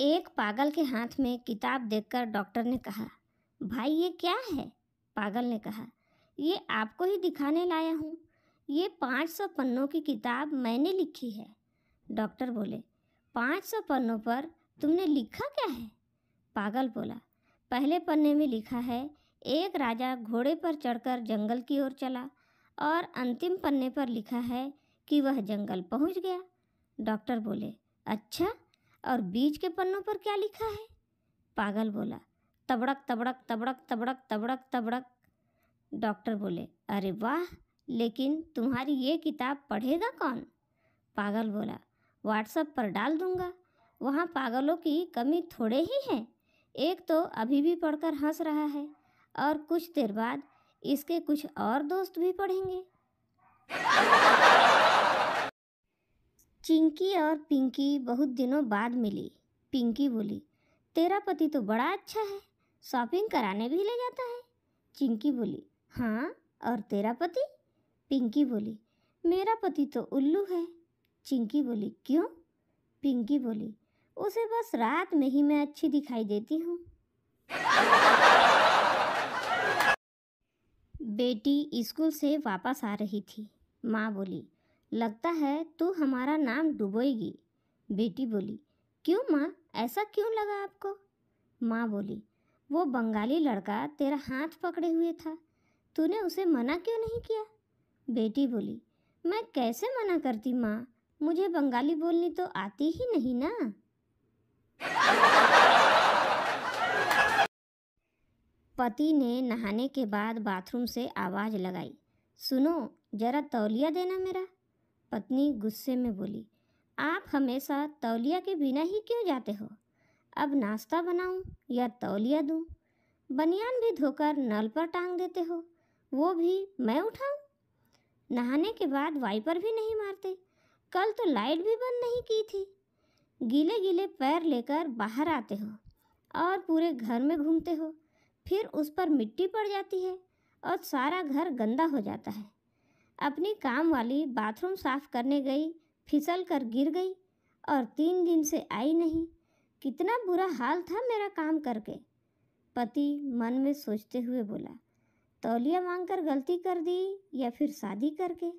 एक पागल के हाथ में किताब देखकर डॉक्टर ने कहा भाई ये क्या है पागल ने कहा ये आपको ही दिखाने लाया हूँ ये पाँच सौ पन्नों की किताब मैंने लिखी है डॉक्टर बोले पाँच सौ पन्नों पर तुमने लिखा क्या है पागल बोला पहले पन्ने में लिखा है एक राजा घोड़े पर चढ़कर जंगल की ओर चला और अंतिम पन्ने पर लिखा है कि वह जंगल पहुंच गया डॉक्टर बोले अच्छा और बीज के पन्नों पर क्या लिखा है पागल बोला तबड़क तबड़क तबड़क तबड़क तबड़क तबड़क डॉक्टर बोले अरे वाह लेकिन तुम्हारी ये किताब पढ़ेगा कौन पागल बोला व्हाट्सएप पर डाल दूंगा वहाँ पागलों की कमी थोड़े ही हैं एक तो अभी भी पढ़कर हंस रहा है और कुछ देर बाद इसके कुछ और दोस्त भी पढ़ेंगे चिंकी और पिंकी बहुत दिनों बाद मिली पिंकी बोली तेरा पति तो बड़ा अच्छा है शॉपिंग कराने भी ले जाता है चिंकी बोली हाँ और तेरा पति पिंकी बोली मेरा पति तो उल्लू है चिंकी बोली क्यों पिंकी बोली उसे बस रात में ही मैं अच्छी दिखाई देती हूँ बेटी स्कूल से वापस आ रही थी माँ बोली लगता है तू हमारा नाम डुबोएगी बेटी बोली क्यों माँ ऐसा क्यों लगा आपको माँ बोली वो बंगाली लड़का तेरा हाथ पकड़े हुए था तूने उसे मना क्यों नहीं किया बेटी बोली मैं कैसे मना करती माँ मुझे बंगाली बोलनी तो आती ही नहीं ना पति ने नहाने के बाद बाथरूम से आवाज़ लगाई सुनो जरा तौलिया देना मेरा पत्नी गुस्से में बोली आप हमेशा तौलिया के बिना ही क्यों जाते हो अब नाश्ता बनाऊं या तौलिया दूं? बनियान भी धोकर नल पर टांग देते हो वो भी मैं उठाऊं? नहाने के बाद वाइपर भी नहीं मारते कल तो लाइट भी बंद नहीं की थी गीले गीले पैर लेकर बाहर आते हो और पूरे घर में घूमते हो फिर उस पर मिट्टी पड़ जाती है और सारा घर गंदा हो जाता है अपनी काम वाली बाथरूम साफ करने गई फिसल कर गिर गई और तीन दिन से आई नहीं कितना बुरा हाल था मेरा काम करके पति मन में सोचते हुए बोला तौलिया मांग कर गलती कर दी या फिर शादी करके